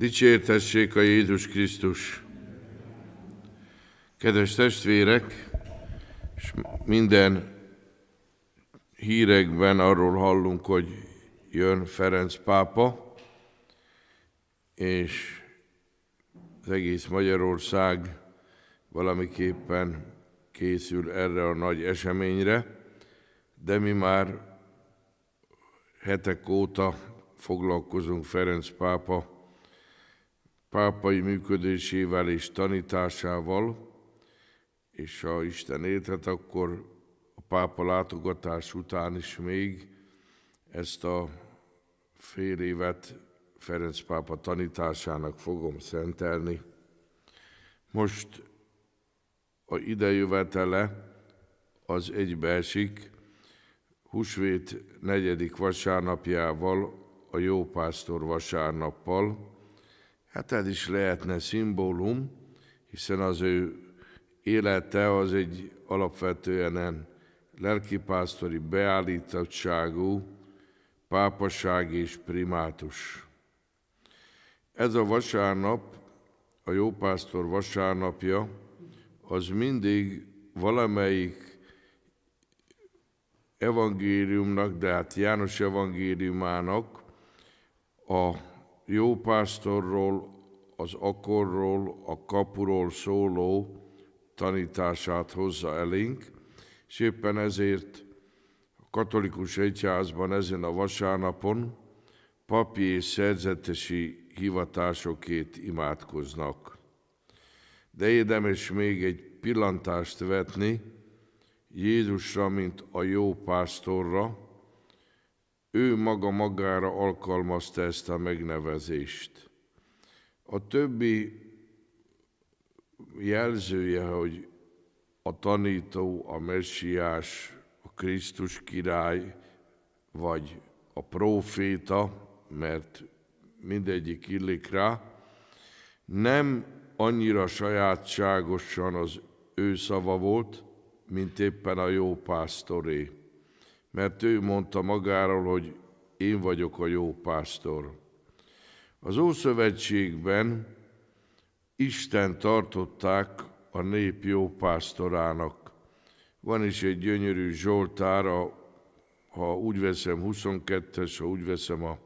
Dicsértessék a Jézus Krisztus! Kedves testvérek, és minden hírekben arról hallunk, hogy jön Ferenc pápa, és az egész Magyarország valamiképpen készül erre a nagy eseményre, de mi már hetek óta foglalkozunk Ferenc pápa pápai működésével és tanításával, és ha Isten érthet, akkor a pápa látogatás után is még ezt a fél évet Ferenc pápa tanításának fogom szentelni. Most a idejövetele az egybeesik húsvét negyedik vasárnapjával, a jó Pásztor vasárnappal, Hát ez is lehetne szimbólum, hiszen az ő élete az egy alapvetően lelkipásztori beállítottságú pápaság és primátus. Ez a vasárnap, a jópásztor vasárnapja, az mindig valamelyik evangéliumnak, de hát János evangéliumának a jó pásztorról, az akkorról, a kapuról szóló tanítását hozza elénk, és éppen ezért a katolikus egyházban ezen a vasárnapon papi és szerzetesi hivatásokét imádkoznak. De érdemes még egy pillantást vetni Jézusra, mint a jó pásztorra, ő maga magára alkalmazta ezt a megnevezést. A többi jelzője, hogy a tanító, a messiás, a Krisztus király, vagy a próféta, mert mindegyik illik rá, nem annyira sajátságosan az ő szava volt, mint éppen a jó pásztoré mert ő mondta magáról, hogy én vagyok a jó pásztor. Az Ószövetségben Isten tartották a nép jó pásztorának. Van is egy gyönyörű Zsoltár, a, ha úgy veszem 22-es, ha úgy veszem a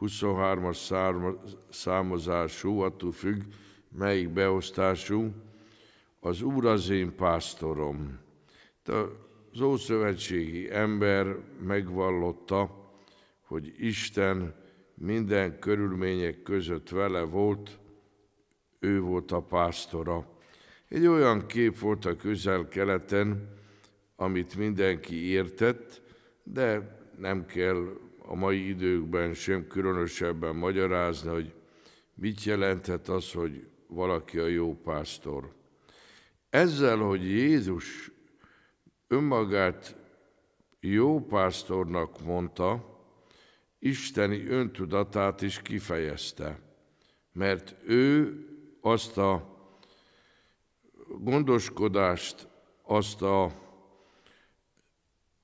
23-as számozású, attól függ, melyik beosztású, az Úr az én pásztorom. De az ószövetségi ember megvallotta, hogy Isten minden körülmények között vele volt, ő volt a pásztora. Egy olyan kép volt a közel-keleten, amit mindenki értett, de nem kell a mai időkben sem különösebben magyarázni, hogy mit jelenthet az, hogy valaki a jó pásztor. Ezzel, hogy Jézus önmagát jó pásztornak mondta, isteni öntudatát is kifejezte, mert ő azt a gondoskodást, azt a,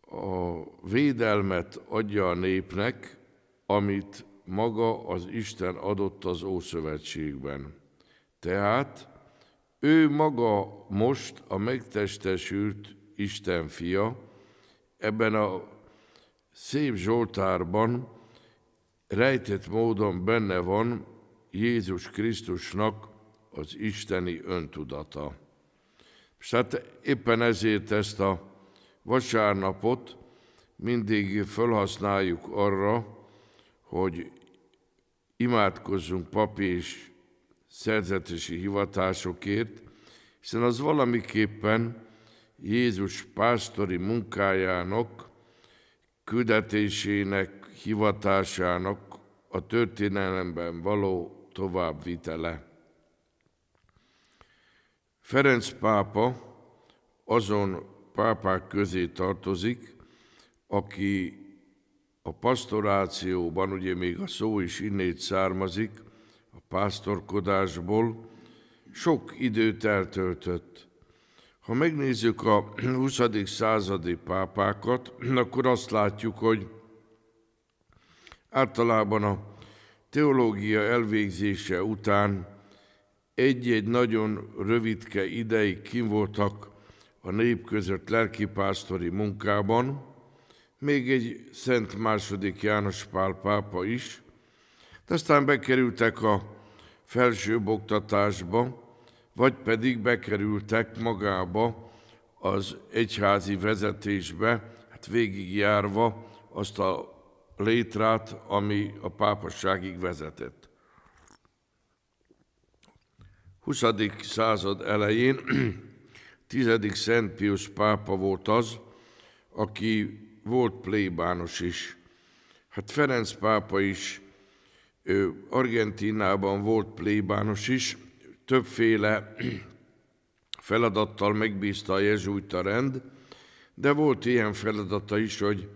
a védelmet adja a népnek, amit maga az Isten adott az Ószövetségben. Tehát ő maga most a megtestesült Isten fia. Ebben a szép Zsoltárban rejtett módon benne van Jézus Krisztusnak az isteni öntudata. És hát éppen ezért ezt a vasárnapot mindig felhasználjuk arra, hogy imádkozzunk papi és szerzetesi hivatásokért, hiszen az valamiképpen Jézus pásztori munkájának, küldetésének, hivatásának a történelemben való továbbvitele. Ferenc pápa azon pápák közé tartozik, aki a pastorációban, ugye még a szó is innét származik, a pásztorkodásból, sok időt eltöltött – ha megnézzük a 20. századi pápákat, akkor azt látjuk, hogy általában a teológia elvégzése után egy-egy nagyon rövidke ideig kim voltak a nép között lelkipásztori munkában, még egy Szent II. János Pál pápa is, de aztán bekerültek a felsőbb oktatásba, vagy pedig bekerültek magába az egyházi vezetésbe, hát végigjárva azt a létrát, ami a pápasságig vezetett. 20. század elején 10. Szent Pius pápa volt az, aki volt plébános is. Hát Ferenc pápa is ő Argentinában volt plébános is, többféle feladattal megbízta a jezsuita rend, de volt ilyen feladata is, hogy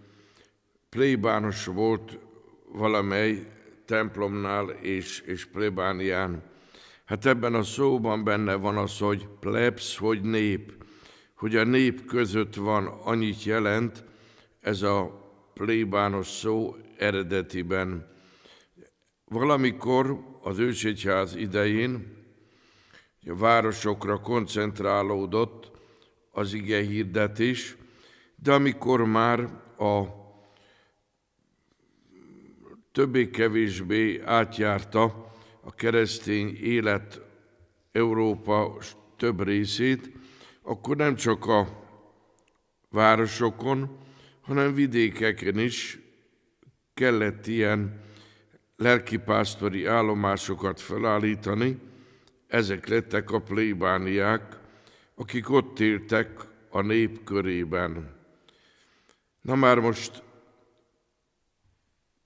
plébános volt valamely templomnál és, és plébánián. Hát ebben a szóban benne van az, hogy plebs, hogy nép, hogy a nép között van, annyit jelent ez a plébános szó eredetiben. Valamikor az ősegyház idején a városokra koncentrálódott az ige hirdetés, de amikor már a többé-kevésbé átjárta a keresztény élet Európa több részét, akkor nem csak a városokon, hanem vidékeken is kellett ilyen lelkipásztori állomásokat felállítani, ezek lettek a plébániák, akik ott éltek a nép körében. Na már most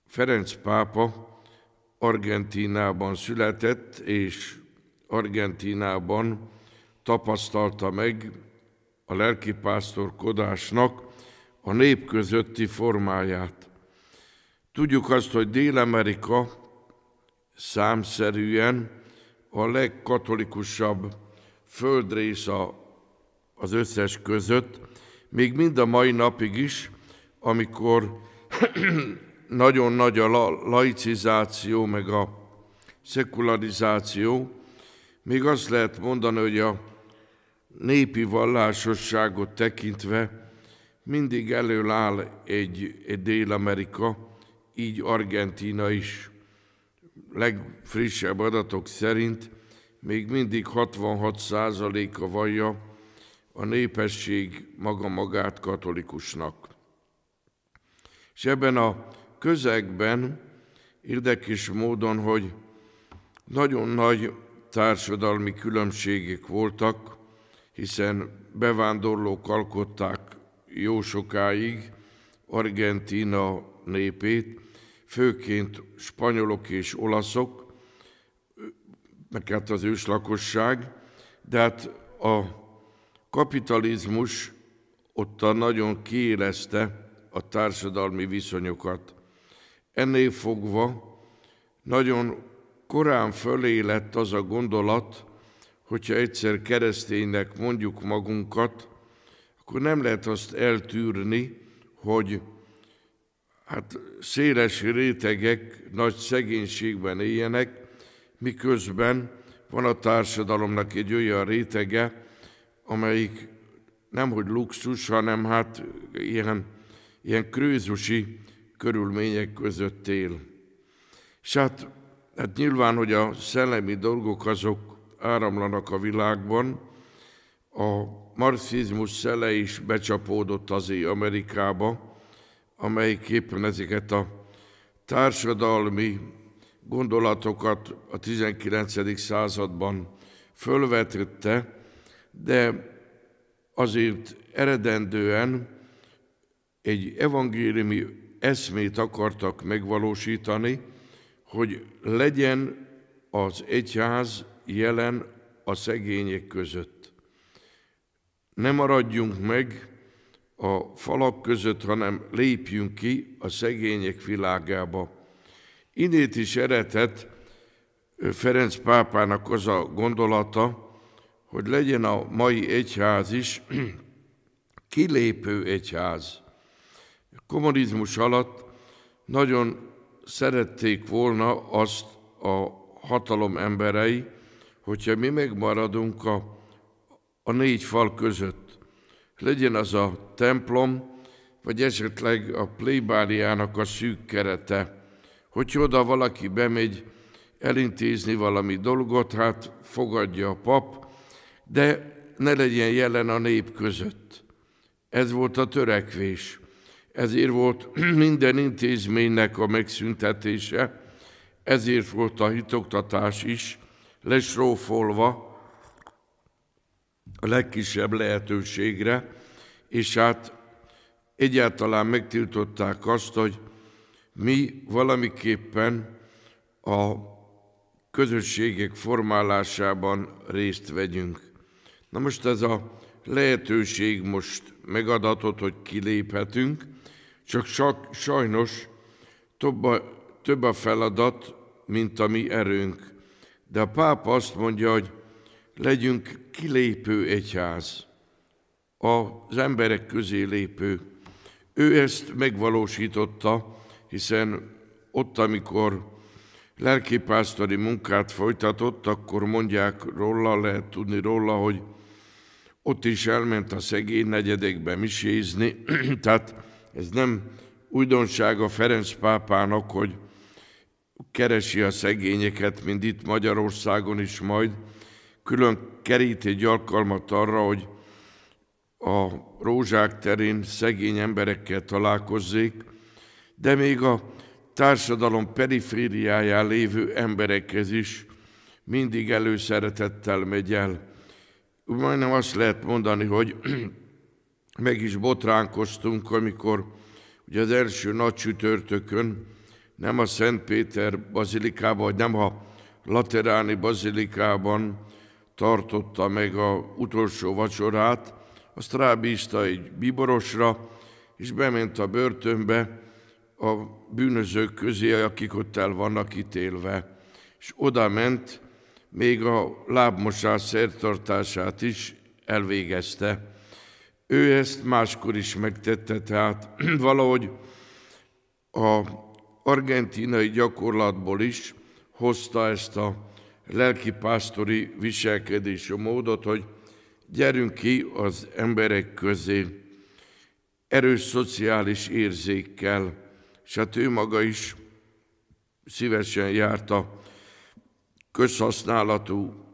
Ferenc pápa Argentínában született, és Argentínában tapasztalta meg a lelkipásztorkodásnak a nép közötti formáját. Tudjuk azt, hogy Dél-Amerika számszerűen a legkatolikusabb földrész a, az összes között, még mind a mai napig is, amikor nagyon nagy a laicizáció, meg a szekularizáció, még azt lehet mondani, hogy a népi vallásosságot tekintve mindig elől áll egy, egy Dél-Amerika, így Argentína is legfrissebb adatok szerint még mindig 66%-a vallja a népesség maga magát katolikusnak. És ebben a közegben érdekes módon, hogy nagyon nagy társadalmi különbségek voltak, hiszen bevándorlók alkották jó sokáig Argentina népét, főként spanyolok és olaszok, meg hát az ős lakosság, de hát a kapitalizmus ottan nagyon kiélezte a társadalmi viszonyokat. Ennél fogva nagyon korán fölé lett az a gondolat, hogyha egyszer kereszténynek mondjuk magunkat, akkor nem lehet azt eltűrni, hogy hát széles rétegek nagy szegénységben éljenek, miközben van a társadalomnak egy olyan rétege, amelyik nemhogy luxus, hanem hát ilyen, ilyen krőzusi körülmények között él. És hát, hát nyilván, hogy a szellemi dolgok azok áramlanak a világban, a marxizmus szele is becsapódott azért Amerikába, amelyik éppen ezeket a társadalmi gondolatokat a 19. században fölvetette, de azért eredendően egy evangéliumi eszmét akartak megvalósítani, hogy legyen az egyház jelen a szegények között. Ne maradjunk meg a falak között, hanem lépjünk ki a szegények világába. Innét is eredhet Ferenc pápának az a gondolata, hogy legyen a mai egyház is kilépő egyház. A kommunizmus alatt nagyon szerették volna azt a hatalom emberei, hogyha mi megmaradunk a, a négy fal között legyen az a templom, vagy esetleg a plébáriának a szűk kerete. Hogy oda valaki bemegy elintézni valami dolgot, hát fogadja a pap, de ne legyen jelen a nép között. Ez volt a törekvés. Ezért volt minden intézménynek a megszüntetése, ezért volt a hitoktatás is lesrófolva, a legkisebb lehetőségre, és hát egyáltalán megtiltották azt, hogy mi valamiképpen a közösségek formálásában részt vegyünk. Na most ez a lehetőség most megadatott, hogy kiléphetünk, csak sajnos több a, több a feladat, mint a mi erőnk. De a pápa azt mondja, hogy legyünk kilépő egyház, az emberek közé lépő. Ő ezt megvalósította, hiszen ott, amikor lelkipásztori munkát folytatott, akkor mondják róla, lehet tudni róla, hogy ott is elment a szegény negyedekbe misézni, tehát ez nem újdonság a Ferenc pápának, hogy keresi a szegényeket, mint itt Magyarországon is majd, külön kerít egy alkalmat arra, hogy a rózsák terén szegény emberekkel találkozzék, de még a társadalom perifériáján lévő emberekhez is mindig előszeretettel megy el. Majdnem azt lehet mondani, hogy meg is botránkoztunk, amikor ugye az első nagy csütörtökön nem a Szent Péter bazilikában, vagy nem a Lateráni bazilikában, tartotta meg a utolsó vacsorát, azt rábízta egy biborosra, és bement a börtönbe a bűnözők közé, akik ott el vannak ítélve. És oda ment, még a lábmosás szertartását is elvégezte. Ő ezt máskor is megtette, tehát valahogy a argentinai gyakorlatból is hozta ezt a lelkipásztori viselkedési módot, hogy gyerünk ki az emberek közé, erős szociális érzékkel, és hát ő maga is szívesen járt a közhasználatú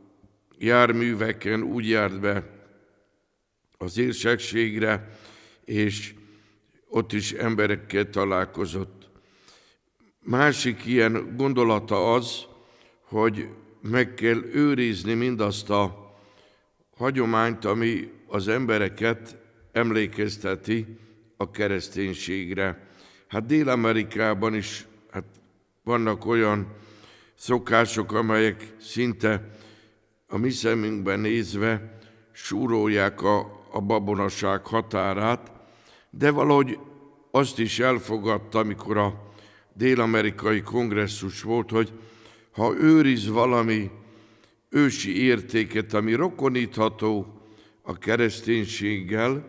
járműveken, úgy járt be az érsekségre, és ott is emberekkel találkozott. Másik ilyen gondolata az, hogy meg kell őrizni mindazt a hagyományt, ami az embereket emlékezteti a kereszténységre. Hát Dél-Amerikában is hát vannak olyan szokások, amelyek szinte a mi szemünkben nézve súrolják a, a babonaság határát, de valahogy azt is elfogadta, amikor a dél-amerikai kongresszus volt, hogy ha őriz valami ősi értéket, ami rokonítható a kereszténységgel,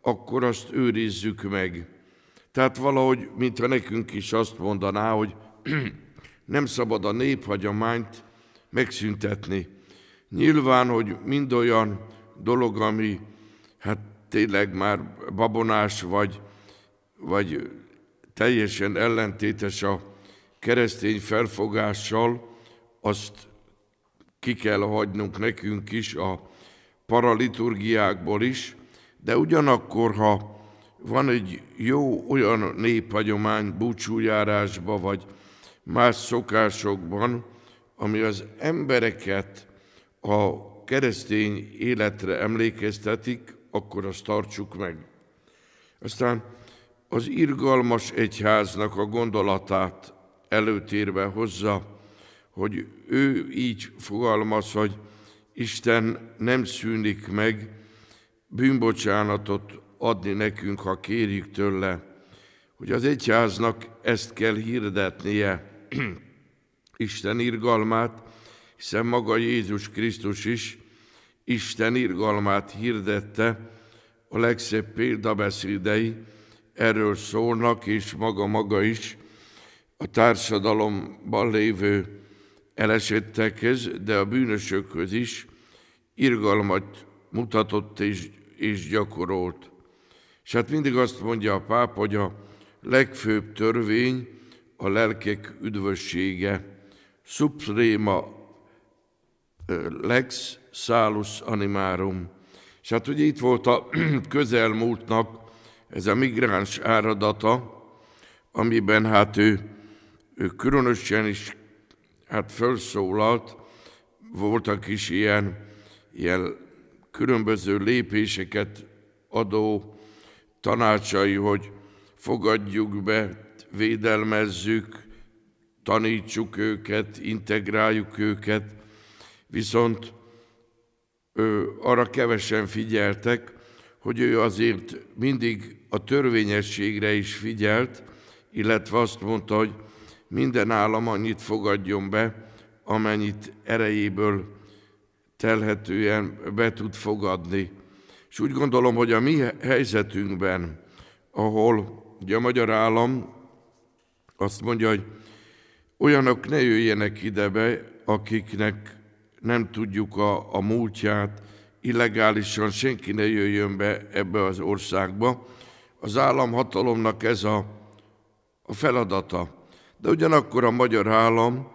akkor azt őrizzük meg. Tehát valahogy, mintha nekünk is azt mondaná, hogy nem szabad a néphagyományt megszüntetni. Nyilván, hogy mind olyan dolog, ami hát tényleg már babonás, vagy, vagy teljesen ellentétes a keresztény felfogással azt ki kell hagynunk nekünk is a paraliturgiákból is, de ugyanakkor, ha van egy jó olyan néphagyomány búcsújárásba, vagy más szokásokban, ami az embereket a keresztény életre emlékeztetik, akkor azt tartsuk meg. Aztán az irgalmas egyháznak a gondolatát előtérbe hozza, hogy ő így fogalmaz, hogy Isten nem szűnik meg bűnbocsánatot adni nekünk, ha kérjük tőle, hogy az egyháznak ezt kell hirdetnie, Isten irgalmát, hiszen maga Jézus Krisztus is Isten irgalmát hirdette, a legszebb példabeszédei erről szólnak, és maga maga is a társadalomban lévő elesettekhez, de a bűnösökhöz is irgalmat mutatott és, és gyakorolt. És hát mindig azt mondja a pápa, hogy a legfőbb törvény a lelkek üdvössége. Suprema lex salus animarum. És hát ugye itt volt a közelmúltnak ez a migráns áradata, amiben hát ő ő különösen is hát felszólalt, voltak is ilyen, ilyen különböző lépéseket adó tanácsai, hogy fogadjuk be, védelmezzük, tanítsuk őket, integráljuk őket, viszont ő, arra kevesen figyeltek, hogy ő azért mindig a törvényességre is figyelt, illetve azt mondta, hogy minden állam annyit fogadjon be, amennyit erejéből telhetően be tud fogadni. És úgy gondolom, hogy a mi helyzetünkben, ahol ugye a magyar állam azt mondja, hogy olyanok ne jöjjenek ide be, akiknek nem tudjuk a, a múltját, illegálisan senki ne jöjjön be ebbe az országba. Az államhatalomnak ez a, a feladata. De ugyanakkor a magyar állam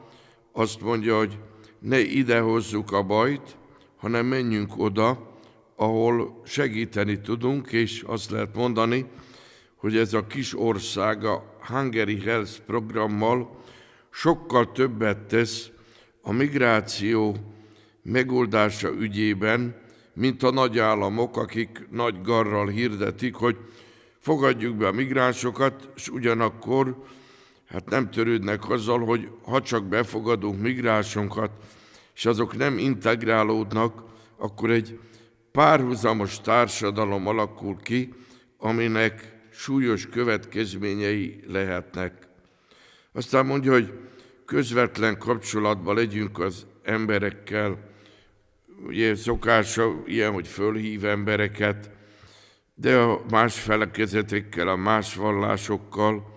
azt mondja, hogy ne ide hozzuk a bajt, hanem menjünk oda, ahol segíteni tudunk, és azt lehet mondani, hogy ez a kis ország a Hungary Health programmal sokkal többet tesz a migráció megoldása ügyében, mint a nagy államok, akik nagy garral hirdetik, hogy fogadjuk be a migránsokat, és ugyanakkor hát nem törődnek azzal, hogy ha csak befogadunk migránsunkat, és azok nem integrálódnak, akkor egy párhuzamos társadalom alakul ki, aminek súlyos következményei lehetnek. Aztán mondja, hogy közvetlen kapcsolatban legyünk az emberekkel. Ugye szokása ilyen, hogy fölhív embereket, de a más felekezetekkel, a más vallásokkal,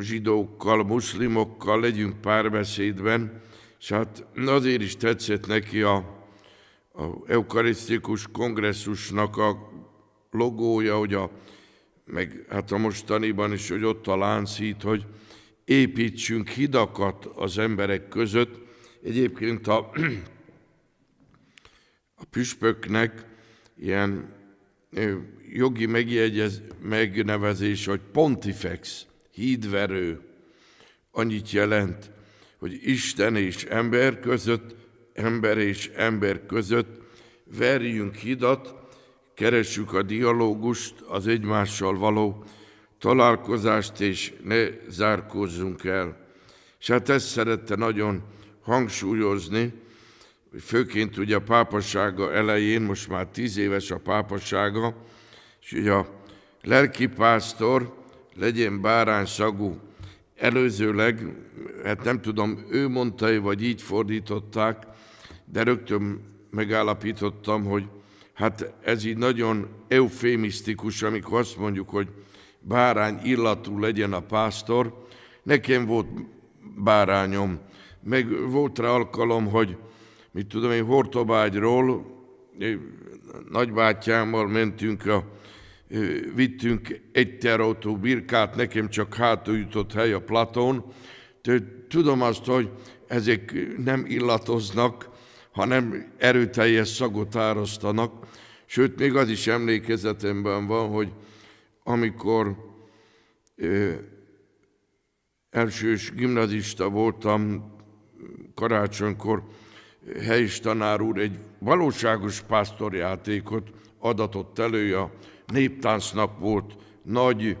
zsidókkal, muszlimokkal legyünk párbeszédben, és hát azért is tetszett neki a, a eukarisztikus kongresszusnak a logója, hogy a, meg hát a mostaniban is, hogy ott a láncít, hogy építsünk hidakat az emberek között. Egyébként a, a püspöknek ilyen jogi megjegyez, megnevezés, hogy pontifex, hídverő. Annyit jelent, hogy Isten és ember között, ember és ember között verjünk hidat, keressük a dialógust, az egymással való találkozást, és ne zárkózzunk el. És hát ezt szerette nagyon hangsúlyozni, hogy főként ugye a pápasága elején, most már tíz éves a pápasága, és ugye a lelkipásztor legyen bárány szagú. Előzőleg, hát nem tudom, ő mondta vagy így fordították, de rögtön megállapítottam, hogy hát ez így nagyon eufémisztikus, amikor azt mondjuk, hogy bárány illatú legyen a pásztor. Nekem volt bárányom, meg volt rá alkalom, hogy mit tudom én, Hortobágyról, nagybátyámmal mentünk a vittünk egy terautó birkát, nekem csak hátul jutott hely a platón. Tudom azt, hogy ezek nem illatoznak, hanem erőteljes szagot árasztanak. Sőt, még az is emlékezetemben van, hogy amikor ö, elsős gimnazista voltam karácsonykor, helyis tanár úr egy valóságos pásztorjátékot adatott elő a néptáncnak volt nagy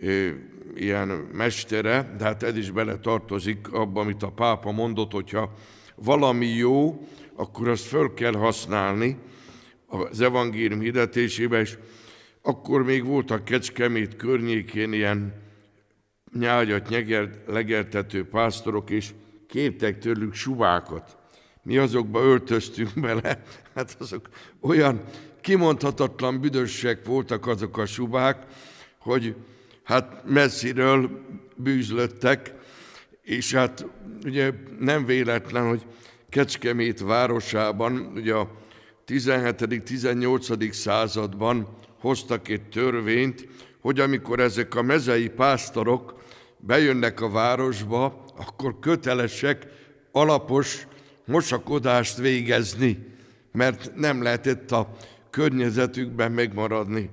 ö, ilyen mestere, de hát ez is bele tartozik abba, amit a pápa mondott, hogyha valami jó, akkor azt föl kell használni az evangélium hirdetésébe, és akkor még voltak Kecskemét környékén ilyen nyájat nyegert, legeltető pásztorok, és kértek tőlük subákat. Mi azokba öltöztünk bele, hát azok olyan kimondhatatlan büdösek voltak azok a subák, hogy hát messziről bűzlöttek, és hát ugye nem véletlen, hogy Kecskemét városában, ugye a 17.-18. században hoztak egy törvényt, hogy amikor ezek a mezei pásztorok bejönnek a városba, akkor kötelesek alapos mosakodást végezni, mert nem lehetett a környezetükben megmaradni.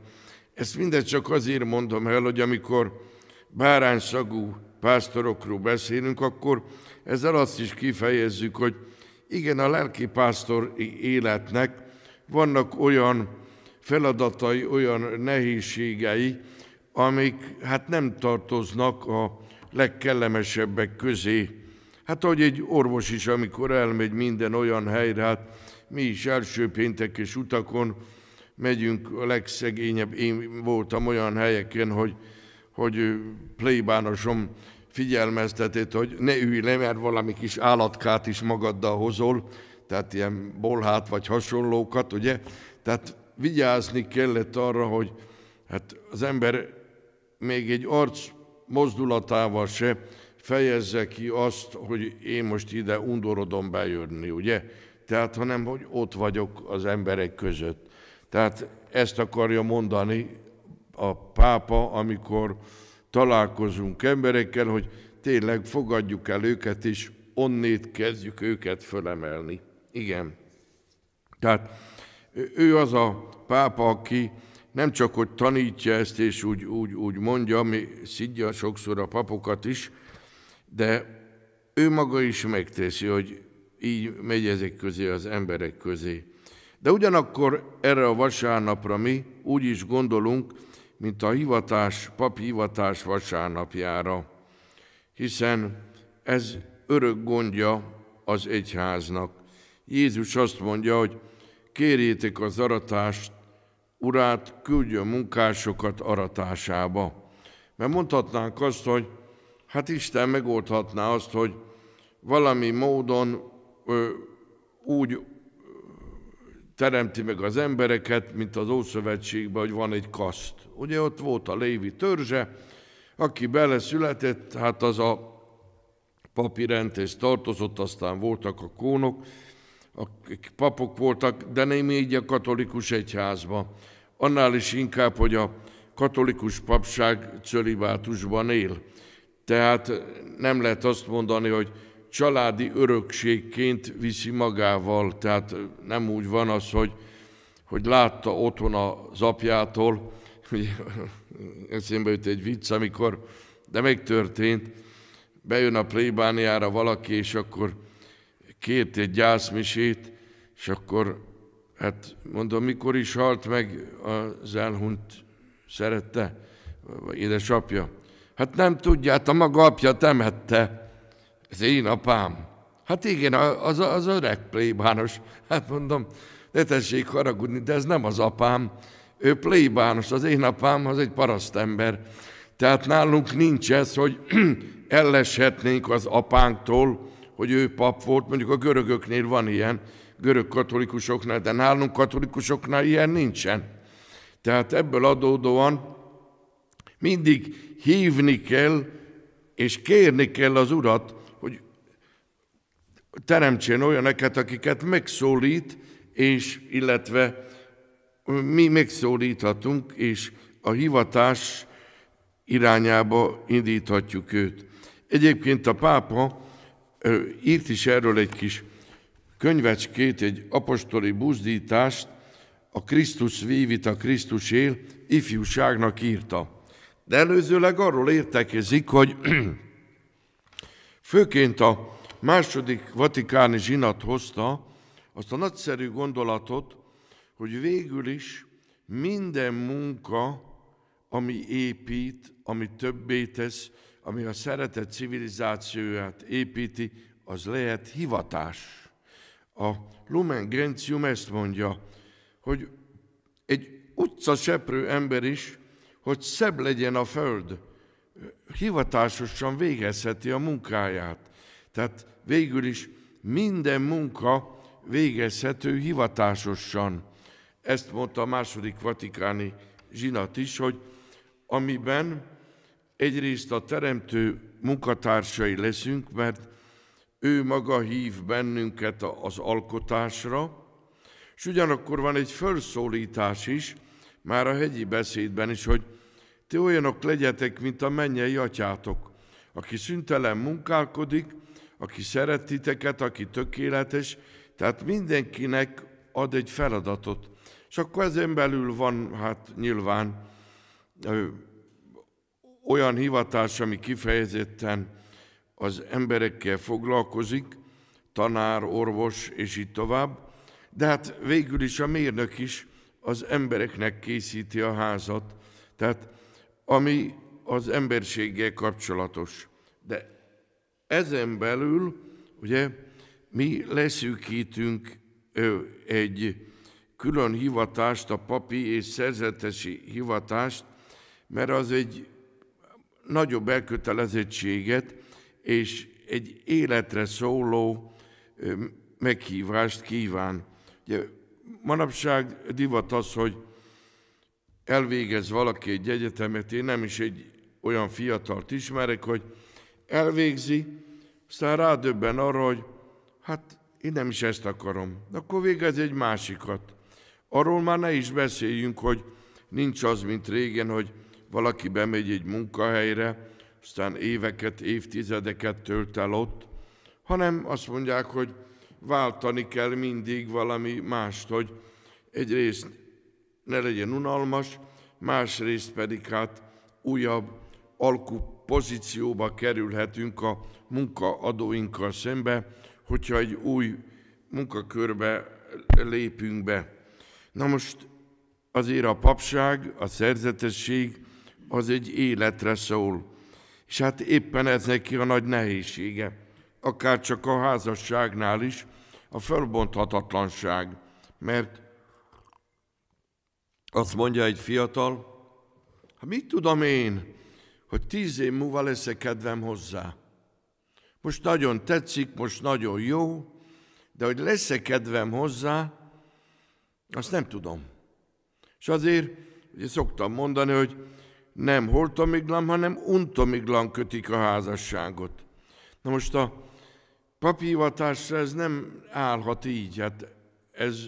Ezt mindet csak azért mondom el, hogy amikor bárányszagú pásztorokról beszélünk, akkor ezzel azt is kifejezzük, hogy igen, a lelki pásztor életnek vannak olyan feladatai, olyan nehézségei, amik hát nem tartoznak a legkellemesebbek közé Hát ahogy egy orvos is, amikor elmegy minden olyan helyre, hát mi is első péntek és utakon megyünk a legszegényebb, én voltam olyan helyeken, hogy, hogy plébánosom figyelmeztetett, hogy ne ülj le, mert valami kis állatkát is magaddal hozol, tehát ilyen bolhát vagy hasonlókat, ugye? Tehát vigyázni kellett arra, hogy hát az ember még egy arc mozdulatával se fejezze ki azt, hogy én most ide undorodom bejönni, ugye? Tehát, hanem, hogy ott vagyok az emberek között. Tehát ezt akarja mondani a pápa, amikor találkozunk emberekkel, hogy tényleg fogadjuk el őket, és onnét kezdjük őket fölemelni. Igen. Tehát ő az a pápa, aki nem csak hogy tanítja ezt, és úgy, úgy, úgy mondja, ami szidja sokszor a papokat is, de ő maga is megteszi, hogy így megy ezek közé, az emberek közé. De ugyanakkor erre a vasárnapra mi úgy is gondolunk, mint a hivatás, papi hivatás vasárnapjára, hiszen ez örök gondja az egyháznak. Jézus azt mondja, hogy kérjétek az aratást, urát küldjön munkásokat aratásába. Mert mondhatnánk azt, hogy Hát Isten megoldhatná azt, hogy valami módon ö, úgy teremti meg az embereket, mint az Ószövetségben, hogy van egy kaszt. Ugye ott volt a Lévi törzse, aki beleszületett, hát az a papi rendhez tartozott, aztán voltak a kónok, akik papok voltak, de nem így a katolikus egyházba. Annál is inkább, hogy a katolikus papság cölibátusban él. Tehát nem lehet azt mondani, hogy családi örökségként viszi magával, tehát nem úgy van az, hogy, hogy látta otthon az apjától, eszembe jut egy vicc, amikor, de megtörtént, bejön a plébániára valaki, és akkor kért egy gyászmisét, és akkor, hát mondom, mikor is halt meg az elhunyt szerette, vagy édesapja? Hát nem tudját, a maga apja temette. Ez én apám. Hát igen, az, az öreg plébános. Hát mondom, ne tessék haragudni, de ez nem az apám. Ő plébános, az én apám az egy parasztember. Tehát nálunk nincs ez, hogy elleshetnénk az apánktól, hogy ő pap volt, mondjuk a görögöknél van ilyen, görög katolikusoknál, de nálunk katolikusoknál ilyen nincsen. Tehát ebből adódóan mindig hívni kell, és kérni kell az Urat, hogy teremtsen olyaneket, akiket megszólít, és illetve mi megszólíthatunk, és a hivatás irányába indíthatjuk őt. Egyébként a pápa írt is erről egy kis könyvecskét, egy apostoli buzdítást, a Krisztus vívit, a Krisztus él, ifjúságnak írta. De előzőleg arról értekezik, hogy főként a második vatikáni zsinat hozta azt a nagyszerű gondolatot, hogy végül is minden munka, ami épít, ami többé tesz, ami a szeretet civilizációját építi, az lehet hivatás. A Lumen Gentium ezt mondja, hogy egy utca seprő ember is hogy szebb legyen a föld, hivatásosan végezheti a munkáját. Tehát végül is minden munka végezhető hivatásosan. Ezt mondta a második vatikáni zsinat is, hogy amiben egyrészt a teremtő munkatársai leszünk, mert ő maga hív bennünket az alkotásra, és ugyanakkor van egy felszólítás is, már a hegyi beszédben is, hogy ti olyanok legyetek, mint a mennyei atyátok, aki szüntelen munkálkodik, aki szeret titeket, aki tökéletes, tehát mindenkinek ad egy feladatot. És akkor ezen belül van, hát nyilván olyan hivatás, ami kifejezetten az emberekkel foglalkozik, tanár, orvos és így tovább, de hát végül is a mérnök is az embereknek készíti a házat. Tehát ami az emberséggel kapcsolatos. De ezen belül, ugye, mi leszűkítünk egy külön hivatást, a papi és szerzetesi hivatást, mert az egy nagyobb elkötelezettséget és egy életre szóló meghívást kíván. Ugye, manapság divat az, hogy elvégez valaki egy egyetemet, én nem is egy olyan fiatalt ismerek, hogy elvégzi, aztán rádöbben arra, hogy hát én nem is ezt akarom. Akkor végez egy másikat. Arról már ne is beszéljünk, hogy nincs az, mint régen, hogy valaki bemegy egy munkahelyre, aztán éveket, évtizedeket tölt el ott, hanem azt mondják, hogy váltani kell mindig valami mást, hogy egyrészt ne legyen unalmas, másrészt pedig hát újabb alkú pozícióba kerülhetünk a munkaadóinkkal szembe, hogyha egy új munkakörbe lépünk be. Na most azért a papság, a szerzetesség az egy életre szól. És hát éppen ez neki a nagy nehézsége, akár csak a házasságnál is, a fölbonthatatlanság, mert azt mondja egy fiatal, ha hát mit tudom én, hogy tíz év múlva lesz-e kedvem hozzá. Most nagyon tetszik, most nagyon jó, de hogy lesz-e kedvem hozzá, azt nem tudom. És azért, ugye szoktam mondani, hogy nem holtomiglan, hanem untomiglan kötik a házasságot. Na most a papívatásra ez nem állhat így, hát ez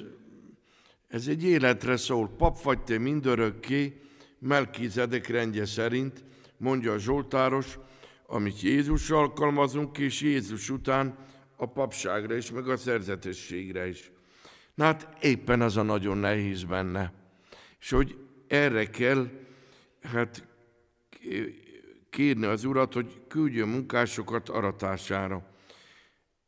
ez egy életre szól, pap vagy te mindörökké, Melkizedek rendje szerint, mondja a Zsoltáros, amit Jézus alkalmazunk, és Jézus után a papságra is, meg a szerzetességre is. Na hát éppen az a nagyon nehéz benne. És hogy erre kell hát kérni az Urat, hogy küldjön munkásokat aratására.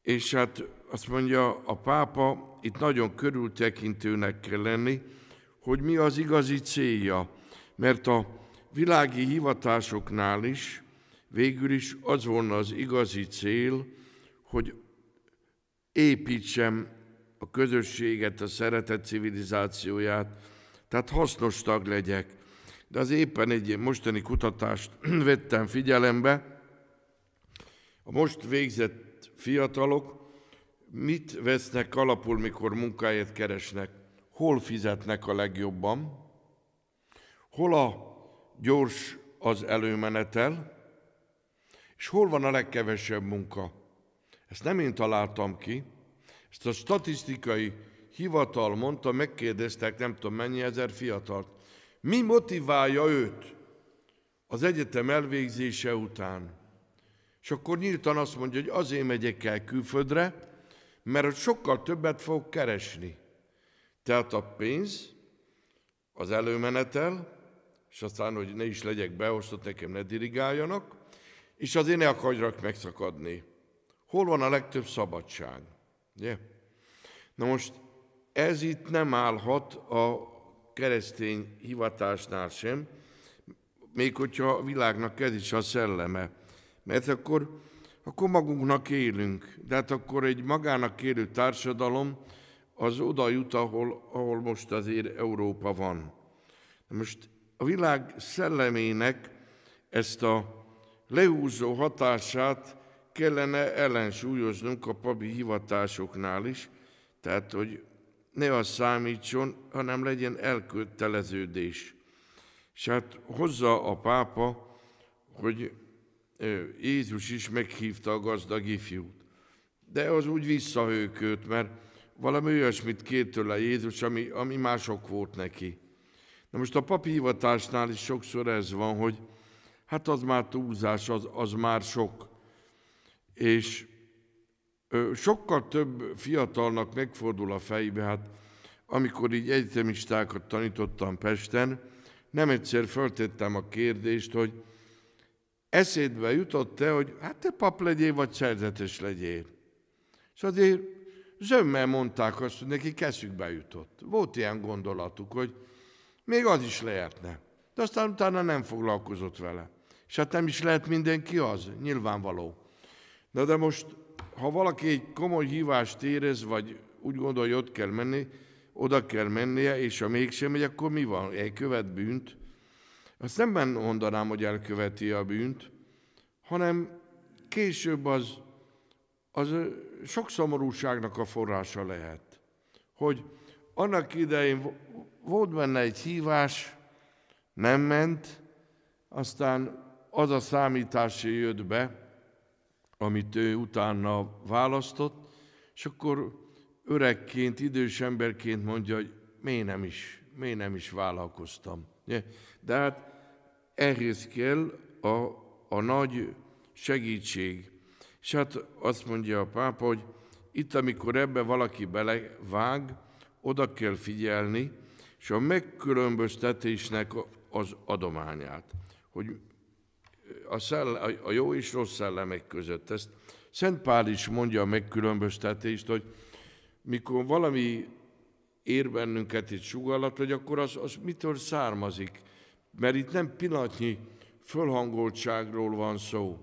És hát azt mondja a pápa, itt nagyon körültekintőnek kell lenni, hogy mi az igazi célja, mert a világi hivatásoknál is végül is az volna az igazi cél, hogy építsem a közösséget, a szeretet civilizációját, tehát hasznos tag legyek. De az éppen egy mostani kutatást vettem figyelembe, a most végzett fiatalok Mit vesznek alapul, mikor munkáért keresnek? Hol fizetnek a legjobban? Hol a gyors az előmenetel? És hol van a legkevesebb munka? Ezt nem én találtam ki, ezt a statisztikai hivatal mondta, megkérdeztek nem tudom mennyi ezer fiatalt. Mi motiválja őt az egyetem elvégzése után? És akkor nyíltan azt mondja, hogy azért megyek el külföldre, mert hogy sokkal többet fog keresni. Tehát a pénz, az előmenetel, és aztán, hogy ne is legyek beosztott, nekem ne dirigáljanak, és az én akarjak megszakadni. Hol van a legtöbb szabadság? Ugye? Na most ez itt nem állhat a keresztény hivatásnál sem, még hogyha a világnak ez is a szelleme. Mert akkor akkor magunknak élünk. De hát akkor egy magának élő társadalom az oda jut, ahol, ahol most azért Európa van. De most a világ szellemének ezt a lehúzó hatását kellene ellensúlyoznunk a papi hivatásoknál is, tehát, hogy ne az számítson, hanem legyen elköteleződés. És hát hozza a pápa, hogy Jézus is meghívta a gazdag ifjút. De az úgy visszahőkölt, mert valami olyasmit kért tőle Jézus, ami, ami mások volt neki. Na most a papi hivatásnál is sokszor ez van, hogy hát az már túlzás, az, az már sok. És ö, sokkal több fiatalnak megfordul a fejbe, hát amikor így egyetemistákat tanítottam Pesten, nem egyszer föltettem a kérdést, hogy eszédbe jutott te, hogy hát te pap legyél, vagy szerzetes legyél. És azért zömmel mondták azt, hogy neki keszükbe jutott. Volt ilyen gondolatuk, hogy még az is lehetne. De aztán utána nem foglalkozott vele. És hát nem is lehet mindenki az, nyilvánvaló. Na de most, ha valaki egy komoly hívást érez, vagy úgy gondolja, hogy ott kell menni, oda kell mennie, és ha mégsem megy, akkor mi van? követ bűnt, azt nem mondanám, hogy elköveti a bűnt, hanem később az, az sok szomorúságnak a forrása lehet. Hogy annak idején volt benne egy hívás, nem ment, aztán az a számítás jött be, amit ő utána választott, és akkor öregként, idős emberként mondja, hogy miért nem is, miért nem is vállalkoztam. De hát ehhez kell a, a nagy segítség. És hát azt mondja a pápa, hogy itt, amikor ebbe valaki belevág, oda kell figyelni, és a megkülönböztetésnek az adományát, hogy a, szelle, a jó és rossz szellemek között. Ezt Szent Pál is mondja a megkülönböztetést, hogy mikor valami ér bennünket egy sugallat, hogy akkor az, az mitől származik mert itt nem pillanatnyi fölhangoltságról van szó.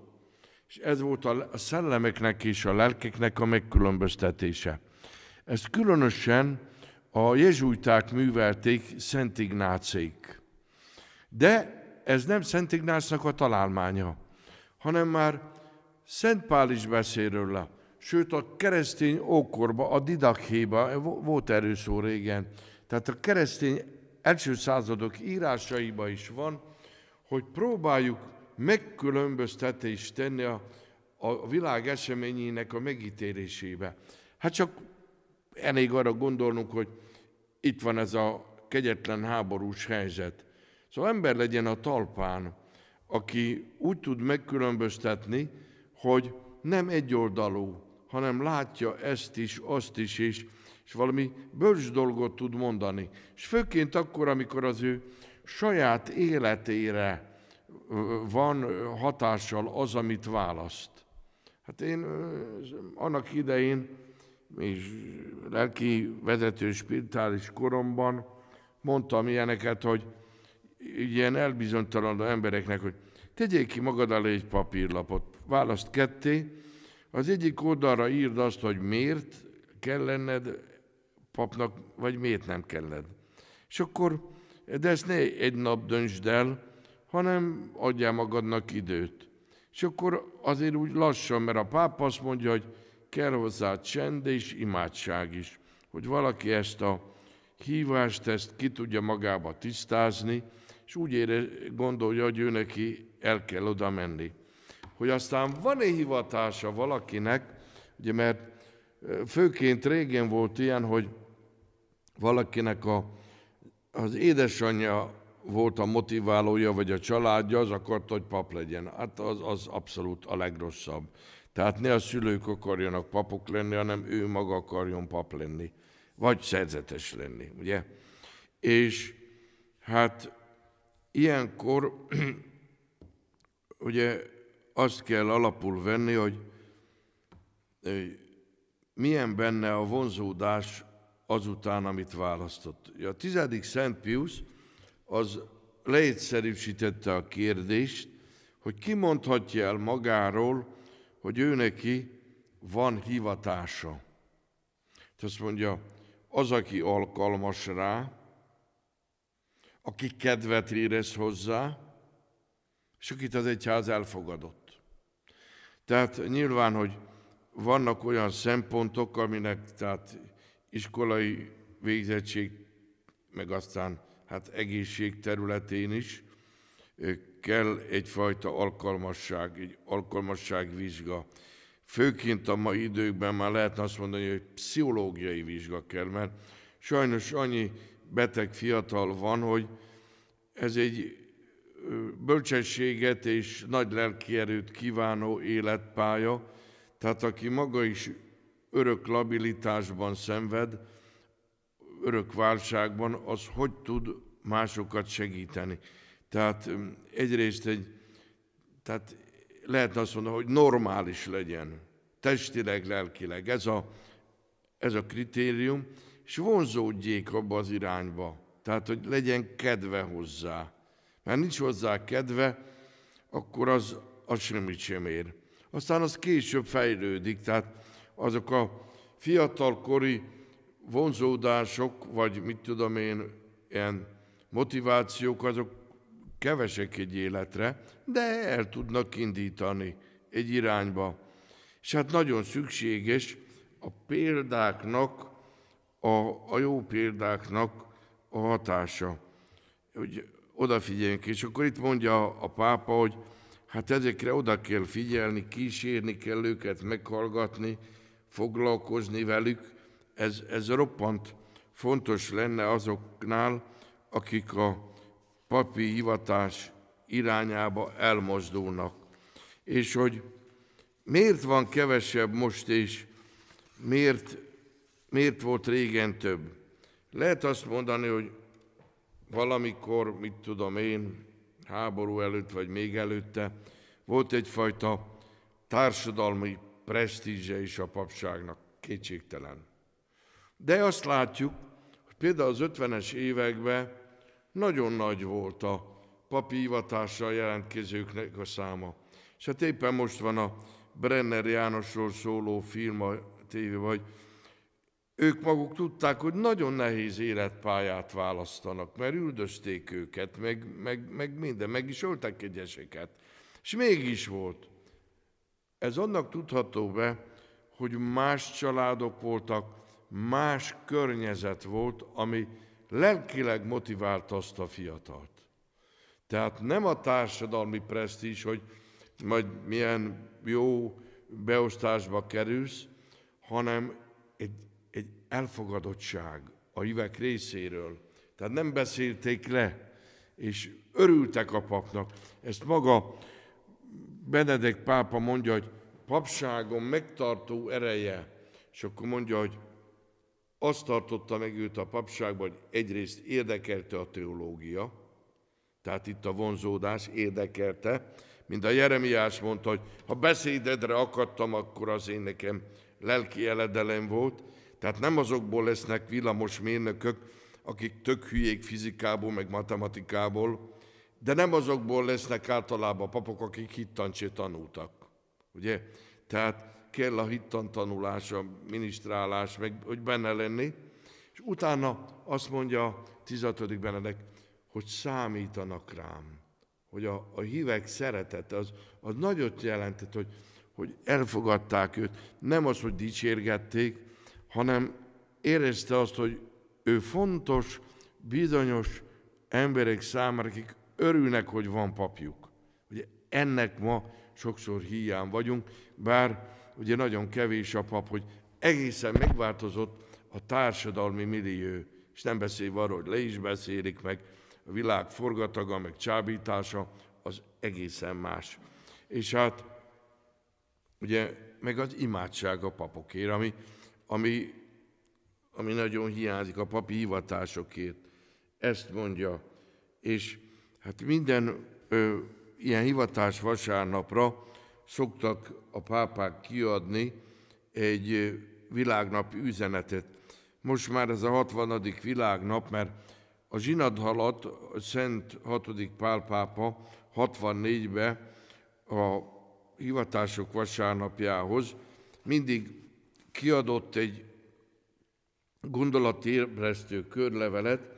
És ez volt a szellemeknek és a lelkeknek a megkülönböztetése. Ezt különösen a jezsuiták művelték Szent Ignácék. De ez nem Szent Ignácnak a találmánya, hanem már Szent Pál is beszél róla. Sőt, a keresztény ókorba, a didakhéba, volt erőszó régen, tehát a keresztény első századok írásaiba is van, hogy próbáljuk megkülönböztetést tenni a, a világ eseményének a megítélésébe. Hát csak elég arra gondolnunk, hogy itt van ez a kegyetlen háborús helyzet. Szóval ember legyen a talpán, aki úgy tud megkülönböztetni, hogy nem egyoldalú, hanem látja ezt is, azt is, és és valami bölcs dolgot tud mondani. És főként akkor, amikor az ő saját életére van hatással az, amit választ. Hát én annak idején, és lelki vezető spirituális koromban mondtam ilyeneket, hogy ilyen elbizonytalanodó embereknek, hogy tegyék ki magad elé egy papírlapot, választ ketté, az egyik oldalra írd azt, hogy miért kell lenned papnak, vagy miért nem kelled. És akkor, de ezt ne egy nap döntsd el, hanem adjál magadnak időt. És akkor azért úgy lassan, mert a pápa azt mondja, hogy kell hozzá csend és imádság is, hogy valaki ezt a hívást, ezt ki tudja magába tisztázni, és úgy ére, gondolja, hogy ő neki el kell oda menni. Hogy aztán van-e hivatása valakinek, ugye mert főként régen volt ilyen, hogy valakinek a, az édesanyja volt a motiválója, vagy a családja, az akart, hogy pap legyen. Hát az, az abszolút a legrosszabb. Tehát ne a szülők akarjanak papok lenni, hanem ő maga akarjon pap lenni, vagy szerzetes lenni, ugye? És hát ilyenkor ugye azt kell alapul venni, hogy, hogy milyen benne a vonzódás azután, amit választott. A tizedik Szent Pius az leegyszerűsítette a kérdést, hogy ki mondhatja el magáról, hogy ő neki van hivatása. Azt mondja, az, aki alkalmas rá, aki kedvet érez hozzá, és akit az egyház elfogadott. Tehát nyilván, hogy vannak olyan szempontok, aminek tehát iskolai végzettség, meg aztán hát egészség területén is kell egyfajta alkalmasság, egy alkalmasságvizsga. Főként a mai időkben már lehetne azt mondani, hogy pszichológiai vizsga kell, mert sajnos annyi beteg fiatal van, hogy ez egy bölcsességet és nagy lelki erőt kívánó életpálya, tehát aki maga is örök labilitásban szenved, örök válságban, az hogy tud másokat segíteni. Tehát mm, egyrészt egy, tehát lehet azt mondani, hogy normális legyen, testileg, lelkileg, ez a, ez a kritérium, és vonzódjék abba az irányba, tehát hogy legyen kedve hozzá. Mert nincs hozzá kedve, akkor az, az semmit sem ér. Aztán az később fejlődik, tehát azok a fiatalkori vonzódások, vagy mit tudom én, ilyen motivációk, azok kevesek egy életre, de el tudnak indítani egy irányba. És hát nagyon szükséges a példáknak, a, a jó példáknak a hatása. Hogy odafigyeljünk, és akkor itt mondja a pápa, hogy hát ezekre oda kell figyelni, kísérni kell őket, meghallgatni, foglalkozni velük, ez, ez roppant fontos lenne azoknál, akik a papi hivatás irányába elmozdulnak. És hogy miért van kevesebb most, és miért, miért volt régen több? Lehet azt mondani, hogy valamikor, mit tudom én, háború előtt vagy még előtte, volt egyfajta társadalmi presztízse is a papságnak, kétségtelen. De azt látjuk, hogy például az 50-es években nagyon nagy volt a papi hivatással jelentkezőknek a száma. És hát éppen most van a Brenner Jánosról szóló film a tévé, vagy ők maguk tudták, hogy nagyon nehéz életpályát választanak, mert üldözték őket, meg, meg, meg minden, meg is öltek egyeseket. És mégis volt. Ez annak tudható be, hogy más családok voltak, más környezet volt, ami lelkileg motiválta azt a fiatalt. Tehát nem a társadalmi presztízs, hogy majd milyen jó beosztásba kerülsz, hanem egy, egy elfogadottság a hívek részéről. Tehát nem beszélték le, és örültek a papnak. Ezt maga Benedek pápa mondja, hogy papságon megtartó ereje, és akkor mondja, hogy azt tartotta meg őt a papságban, hogy egyrészt érdekelte a teológia, tehát itt a vonzódás érdekelte, mint a Jeremiás mondta, hogy ha beszédedre akadtam, akkor az én nekem lelki eledelem volt, tehát nem azokból lesznek villamos mérnökök, akik tök hülyék fizikából, meg matematikából, de nem azokból lesznek általában papok, akik hittancsé tanultak. Ugye? Tehát kell a tanulás, a minisztrálás, meg hogy benne lenni. És utána azt mondja 16. Benedek, hogy számítanak rám, hogy a, a hívek szeretete, az, az nagyot jelentett, hogy, hogy elfogadták őt. Nem az, hogy dicsérgették, hanem érezte azt, hogy ő fontos, bizonyos emberek számára, akik örülnek, hogy van papjuk. Ugye ennek ma sokszor hiány vagyunk, bár ugye nagyon kevés a pap, hogy egészen megváltozott a társadalmi millió, és nem beszél arról, hogy le is beszélik meg, a világ forgataga, meg csábítása, az egészen más. És hát ugye meg az imádság a papokért, ami, ami, ami nagyon hiányzik a papi hivatásokért. Ezt mondja, és Hát minden ö, ilyen hivatás vasárnapra szoktak a pápák kiadni egy világnapi üzenetet. Most már ez a 60. világnap, mert a zsinadhalat Szent 6. Pál pápa 64-be a hivatások vasárnapjához mindig kiadott egy gondolati körlevelet,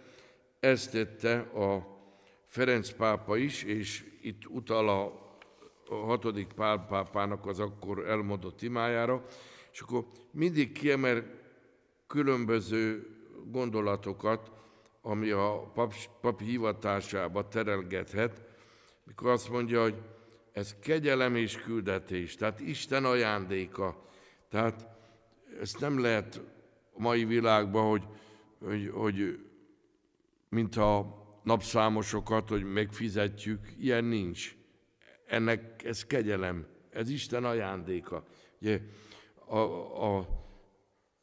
ezt tette a Ferenc pápa is, és itt utal a hatodik pál pápának az akkor elmondott imájára, és akkor mindig kiemel különböző gondolatokat, ami a pap, papi hivatásába terelgethet, mikor azt mondja, hogy ez kegyelem és küldetés, tehát Isten ajándéka. Tehát ezt nem lehet a mai világban, hogy, hogy, hogy mint a napszámosokat, hogy megfizetjük, ilyen nincs. Ennek ez kegyelem, ez Isten ajándéka. Ugye, a, a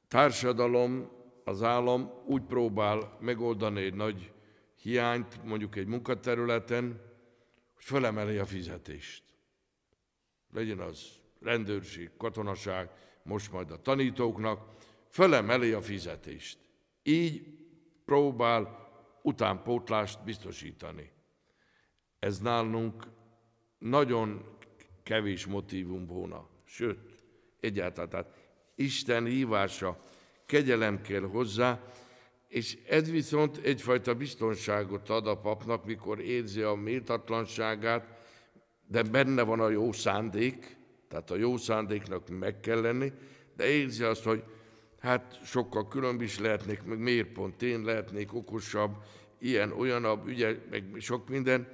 társadalom, az állam úgy próbál megoldani egy nagy hiányt, mondjuk egy munkaterületen, hogy felemeli a fizetést. Legyen az rendőrség, katonaság, most majd a tanítóknak, felemeli a fizetést. Így próbál utánpótlást biztosítani. Ez nálunk nagyon kevés motivum volna, sőt, egyáltalán. Tehát Isten hívása, kegyelem kell hozzá, és ez viszont egyfajta biztonságot ad a papnak, mikor érzi a méltatlanságát, de benne van a jó szándék, tehát a jó szándéknak meg kell lenni, de érzi azt, hogy hát sokkal különb is lehetnék, meg miért pont én lehetnék okosabb, ilyen, olyanabb, ügye, meg sok minden,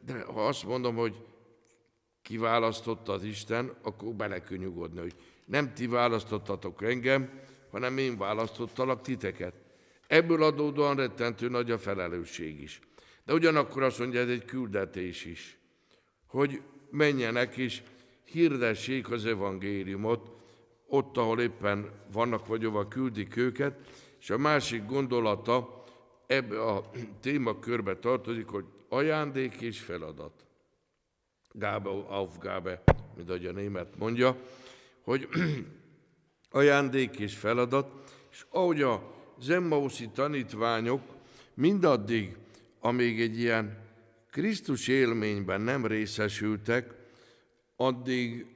de ha azt mondom, hogy kiválasztotta az Isten, akkor nyugodni, hogy nem ti választottatok engem, hanem én választottalak titeket. Ebből adódóan rettentő nagy a felelősség is. De ugyanakkor azt mondja, ez egy küldetés is, hogy menjenek és hirdessék az evangéliumot, ott, ahol éppen vannak, vagy ova küldik őket, és a másik gondolata ebbe a témakörbe tartozik, hogy ajándék és feladat. Gábe, Gábe, mint ahogy a német mondja, hogy ajándék és feladat, és ahogy a Zemmauszi tanítványok mindaddig, amíg egy ilyen Krisztus élményben nem részesültek, addig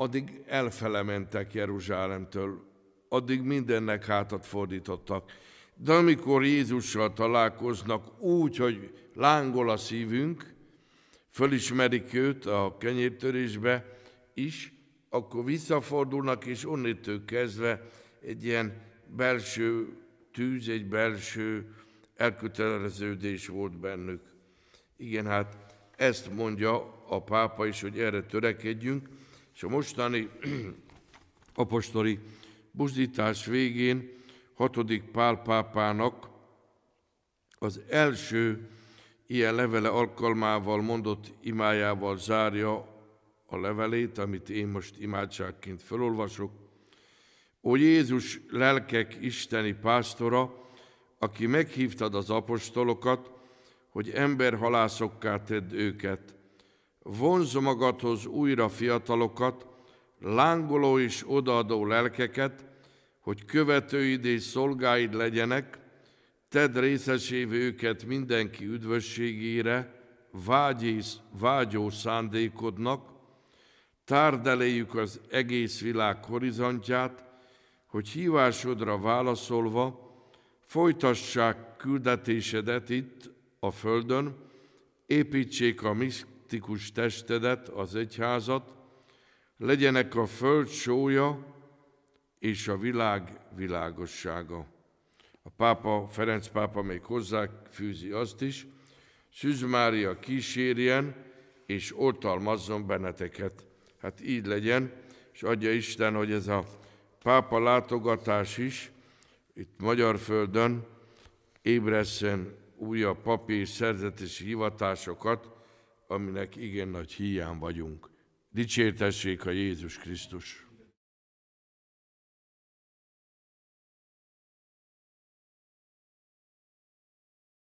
addig elfele mentek Jeruzsálemtől, addig mindennek hátat fordítottak. De amikor Jézussal találkoznak úgy, hogy lángol a szívünk, fölismerik őt a kenyértörésbe is, akkor visszafordulnak, és onnétől kezdve egy ilyen belső tűz, egy belső elköteleződés volt bennük. Igen, hát ezt mondja a pápa is, hogy erre törekedjünk, és a mostani apostoli buzdítás végén hatodik Pál pápának az első ilyen levele alkalmával mondott imájával zárja a levelét, amit én most imádságként felolvasok. Ó Jézus lelkek isteni pásztora, aki meghívtad az apostolokat, hogy emberhalászokká tedd őket – vonz magadhoz újra fiatalokat, lángoló és odaadó lelkeket, hogy követőid és szolgáid legyenek, tedd részesévé őket mindenki üdvösségére, vágyész, vágyó szándékodnak, tárd eléjük az egész világ horizontját, hogy hívásodra válaszolva folytassák küldetésedet itt a földön, építsék a mi autentikus testedet, az egyházat, legyenek a föld sója és a világ világossága. A pápa, Ferenc pápa még hozzá fűzi azt is, Szűz Mária kísérjen és oltalmazzon benneteket. Hát így legyen, és adja Isten, hogy ez a pápa látogatás is itt Magyar Földön ébreszen újabb papír szerzetési hivatásokat, aminek igen nagy hiány vagyunk. Dicsértessék a Jézus Krisztus!